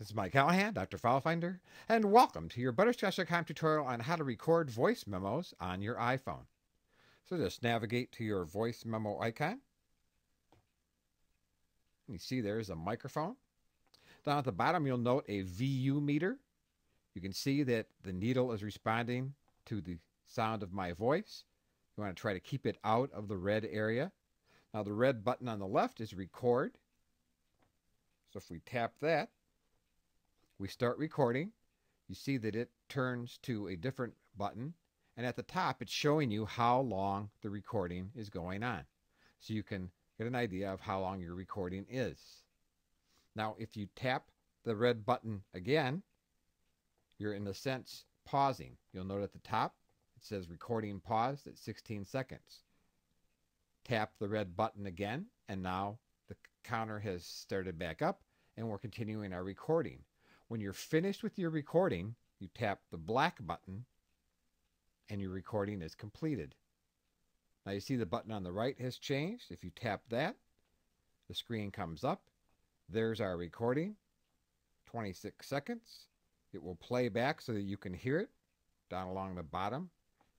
This is Mike Callahan, Dr. FileFinder, and welcome to your Butterscotch.com tutorial on how to record voice memos on your iPhone. So just navigate to your voice memo icon. You see there's a microphone. Down at the bottom, you'll note a VU meter. You can see that the needle is responding to the sound of my voice. You want to try to keep it out of the red area. Now the red button on the left is record. So if we tap that, we start recording. You see that it turns to a different button. And at the top, it's showing you how long the recording is going on. So you can get an idea of how long your recording is. Now, if you tap the red button again, you're in a sense pausing. You'll note at the top, it says recording paused at 16 seconds. Tap the red button again, and now the counter has started back up, and we're continuing our recording. When you're finished with your recording, you tap the black button and your recording is completed. Now you see the button on the right has changed. If you tap that, the screen comes up. There's our recording, 26 seconds. It will play back so that you can hear it down along the bottom.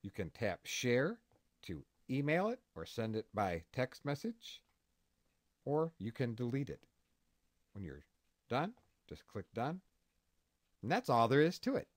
You can tap share to email it or send it by text message, or you can delete it. When you're done, just click done and that's all there is to it.